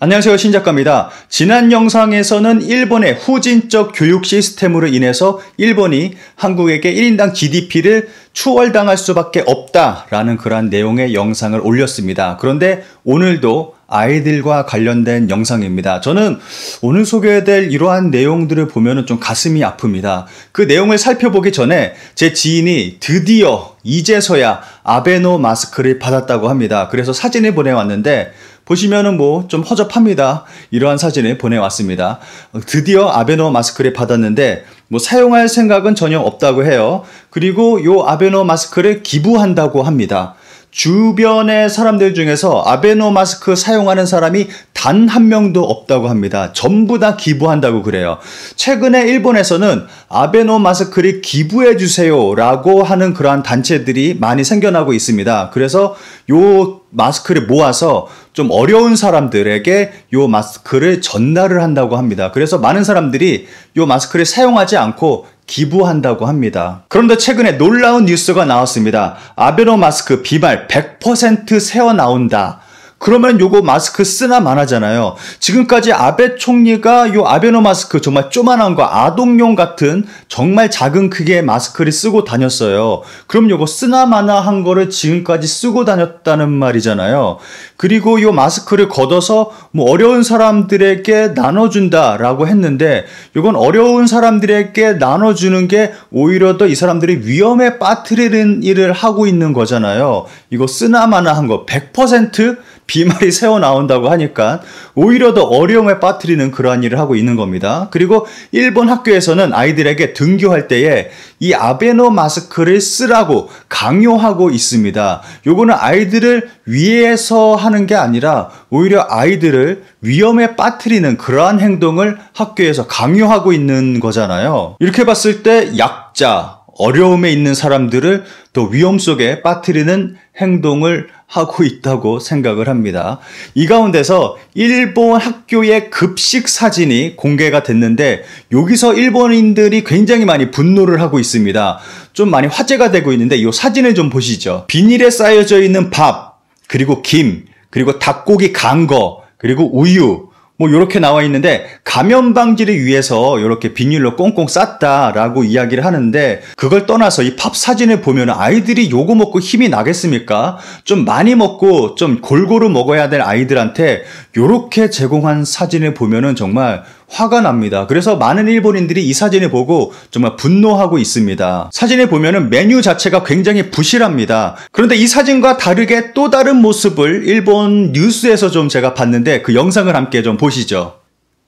안녕하세요. 신작가입니다. 지난 영상에서는 일본의 후진적 교육 시스템으로 인해서 일본이 한국에게 1인당 GDP를 추월당할 수밖에 없다라는 그러한 내용의 영상을 올렸습니다. 그런데 오늘도 아이들과 관련된 영상입니다. 저는 오늘 소개될 이러한 내용들을 보면 좀 가슴이 아픕니다. 그 내용을 살펴보기 전에 제 지인이 드디어 이제서야 아베노 마스크를 받았다고 합니다. 그래서 사진을 보내왔는데 보시면은 뭐 좀 허접합니다. 이러한 사진을 보내왔습니다. 드디어 아베노 마스크를 받았는데 뭐 사용할 생각은 전혀 없다고 해요. 그리고 요 아베노 마스크를 기부한다고 합니다. 주변의 사람들 중에서 아베노 마스크 사용하는 사람이 단 한 명도 없다고 합니다. 전부 다 기부한다고 그래요. 최근에 일본에서는 아베노 마스크를 기부해 주세요라고 하는 그러한 단체들이 많이 생겨나고 있습니다. 그래서 요 마스크를 모아서 좀 어려운 사람들에게 요 마스크를 전달을 한다고 합니다. 그래서 많은 사람들이 요 마스크를 사용하지 않고 기부한다고 합니다. 그런데 최근에 놀라운 뉴스가 나왔습니다. 아베노 마스크 비말 100% 새어 나온다. 그러면 요거 마스크 쓰나 마나잖아요. 지금까지 아베 총리가 요 아베노 마스크 정말 쪼만한 거 아동용 같은 정말 작은 크기의 마스크를 쓰고 다녔어요. 그럼 요거 쓰나 마나 한 거를 지금까지 쓰고 다녔다는 말이잖아요. 그리고 요 마스크를 걷어서 뭐 어려운 사람들에게 나눠준다라고 했는데 요건 어려운 사람들에게 나눠주는 게 오히려 더 이 사람들이 위험에 빠뜨리는 일을 하고 있는 거잖아요. 이거 쓰나 마나 한거100% 비말이 새어 나온다고 하니까 오히려 더 어려움에 빠뜨리는 그러한 일을 하고 있는 겁니다. 그리고 일본 학교에서는 아이들에게 등교할 때에 이 아베노 마스크를 쓰라고 강요하고 있습니다. 요거는 아이들을 위해서 하는 게 아니라 오히려 아이들을 위험에 빠뜨리는 그러한 행동을 학교에서 강요하고 있는 거잖아요. 이렇게 봤을 때 약자, 어려움에 있는 사람들을 더 위험 속에 빠뜨리는 행동을 하고 있다고 생각을 합니다. 이 가운데서 일본 학교의 급식 사진이 공개가 됐는데 여기서 일본인들이 굉장히 많이 분노를 하고 있습니다. 좀 많이 화제가 되고 있는데 이 사진을 좀 보시죠. 비닐에 쌓여져 있는 밥, 그리고 김, 그리고 닭고기 간 거, 그리고 우유, 뭐 이렇게 나와 있는데 감염 방지를 위해서 이렇게 비닐로 꽁꽁 쌌다라고 이야기를 하는데 그걸 떠나서 이 팝 사진을 보면 아이들이 요거 먹고 힘이 나겠습니까? 좀 많이 먹고 좀 골고루 먹어야 될 아이들한테 요렇게 제공한 사진을 보면은 정말 화가 납니다. 그래서 많은 일본인들이 이 사진을 보고 정말 분노하고 있습니다. 사진을보면 메뉴 자체가 굉장히 부실합니다. 그런데 이 사진과 다르게 또 다른 모습을 일본 뉴스에서 좀 제가 봤는데 그 영상을 함께 좀 보시죠.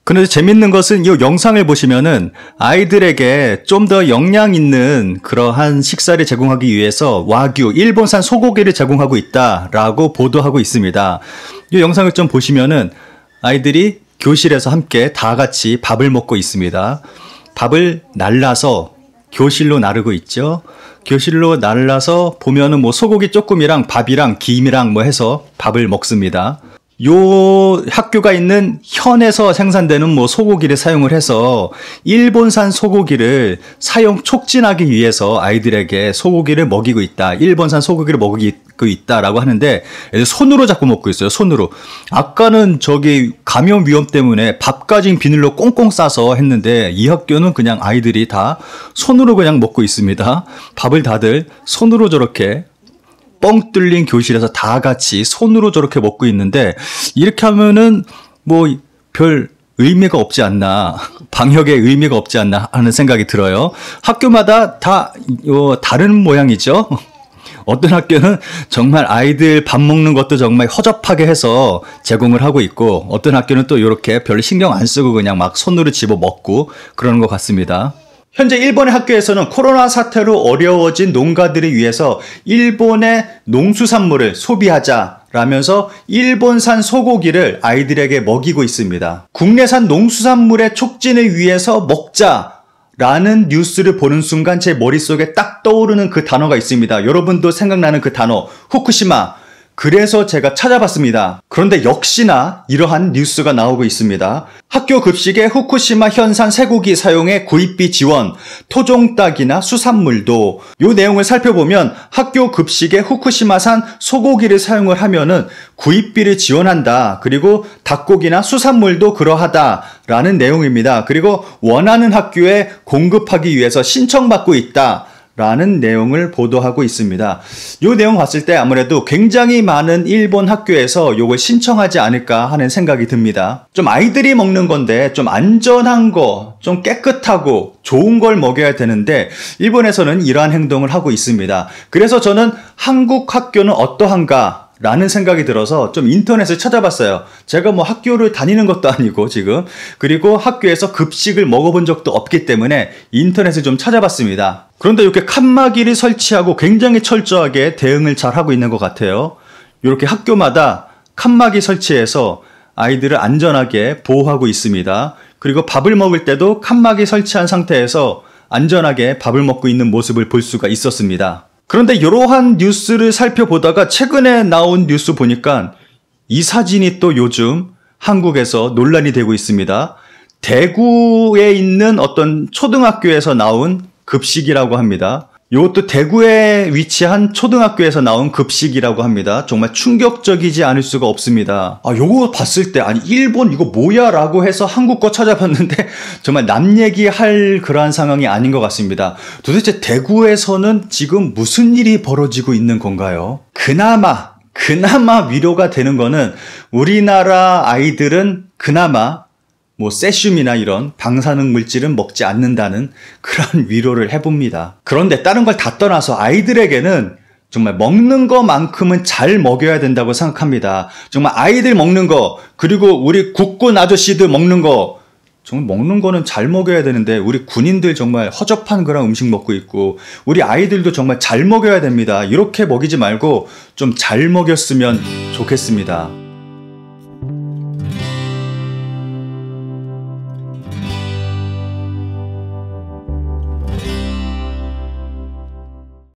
그런데 재밌는 것은 이 영상을 보시면은 아이들에게 좀 더 영양 있는 그러한 식사를 제공하기 위해서 와규 일본산 소고기를 제공하고 있다라고 보도하고 있습니다. 이 영상을 좀 보시면은 아이들이 교실에서 함께 다 같이 밥을 먹고 있습니다. 밥을 날라서 교실로 나르고 있죠. 교실로 날라서 보면은 뭐 소고기 조금이랑 밥이랑 김이랑 뭐 해서 밥을 먹습니다. 요 학교가 있는 현에서 생산되는 뭐 소고기를 사용을 해서 일본산 소고기를 사용 촉진하기 위해서 아이들에게 소고기를 먹이고 있다. 일본산 소고기를 먹이고 있다라고 하는데 손으로 자꾸 먹고 있어요. 손으로. 아까는 저기 감염 위험 때문에 밥까지 비닐로 꽁꽁 싸서 했는데 이 학교는 그냥 아이들이 다 손으로 그냥 먹고 있습니다. 밥을 다들 손으로 저렇게 뻥 뚫린 교실에서 다 같이 손으로 저렇게 먹고 있는데 이렇게 하면은 뭐 별 의미가 없지 않나 방역에 의미가 없지 않나 하는 생각이 들어요. 학교마다 다 어, 다른 모양이죠. 어떤 학교는 정말 아이들 밥 먹는 것도 정말 허접하게 해서 제공을 하고 있고 어떤 학교는 또 이렇게 별로 신경 안 쓰고 그냥 막 손으로 집어 먹고 그러는 것 같습니다. 현재 일본의 학교에서는 코로나 사태로 어려워진 농가들을 위해서 일본의 농수산물을 소비하자 라면서 일본산 소고기를 아이들에게 먹이고 있습니다. 국내산 농수산물의 촉진을 위해서 먹자 라는 뉴스를 보는 순간 제 머릿속에 딱 떠오르는 그 단어가 있습니다. 여러분도 생각나는 그 단어 후쿠시마 그래서 제가 찾아봤습니다. 그런데 역시나 이러한 뉴스가 나오고 있습니다. 학교 급식에 후쿠시마 현산 쇠고기 사용의 구입비 지원, 토종 닭이나 수산물도 요 내용을 살펴보면 학교 급식에 후쿠시마산 소고기를 사용을 하면은 구입비를 지원한다. 그리고 닭고기나 수산물도 그러하다라는 내용입니다. 그리고 원하는 학교에 공급하기 위해서 신청받고 있다. 라는 내용을 보도하고 있습니다. 이 내용 봤을 때 아무래도 굉장히 많은 일본 학교에서 이걸 신청하지 않을까 하는 생각이 듭니다. 좀 아이들이 먹는 건데 좀 안전한 거, 좀 깨끗하고 좋은 걸 먹여야 되는데 일본에서는 이러한 행동을 하고 있습니다. 그래서 저는 한국 학교는 어떠한가 라는 생각이 들어서 좀 인터넷을 찾아봤어요. 제가 뭐 학교를 다니는 것도 아니고 지금 그리고 학교에서 급식을 먹어본 적도 없기 때문에 인터넷을 좀 찾아봤습니다. 그런데 이렇게 칸막이를 설치하고 굉장히 철저하게 대응을 잘 하고 있는 것 같아요. 이렇게 학교마다 칸막이 설치해서 아이들을 안전하게 보호하고 있습니다. 그리고 밥을 먹을 때도 칸막이 설치한 상태에서 안전하게 밥을 먹고 있는 모습을 볼 수가 있었습니다. 그런데 이러한 뉴스를 살펴보다가 최근에 나온 뉴스 보니까 이 사진이 또 요즘 한국에서 논란이 되고 있습니다. 대구에 있는 어떤 초등학교에서 나온 급식이라고 합니다. 이것도 대구에 위치한 초등학교에서 나온 급식이라고 합니다. 정말 충격적이지 않을 수가 없습니다. 아, 요거 봤을 때, 아니, 일본 이거 뭐야? 라고 해서 한국 거 찾아봤는데, 정말 남 얘기할 그러한 상황이 아닌 것 같습니다. 도대체 대구에서는 지금 무슨 일이 벌어지고 있는 건가요? 그나마, 그나마 위로가 되는 거는 우리나라 아이들은 그나마 뭐 세슘이나 이런 방사능 물질은 먹지 않는다는 그런 위로를 해봅니다. 그런데 다른 걸 다 떠나서 아이들에게는 정말 먹는 것만큼은 잘 먹여야 된다고 생각합니다. 정말 아이들 먹는 거 그리고 우리 국군 아저씨들 먹는 거 정말 먹는 거는 잘 먹여야 되는데 우리 군인들 정말 허접한 그런 음식 먹고 있고 우리 아이들도 정말 잘 먹여야 됩니다. 이렇게 먹이지 말고 좀 잘 먹였으면 좋겠습니다.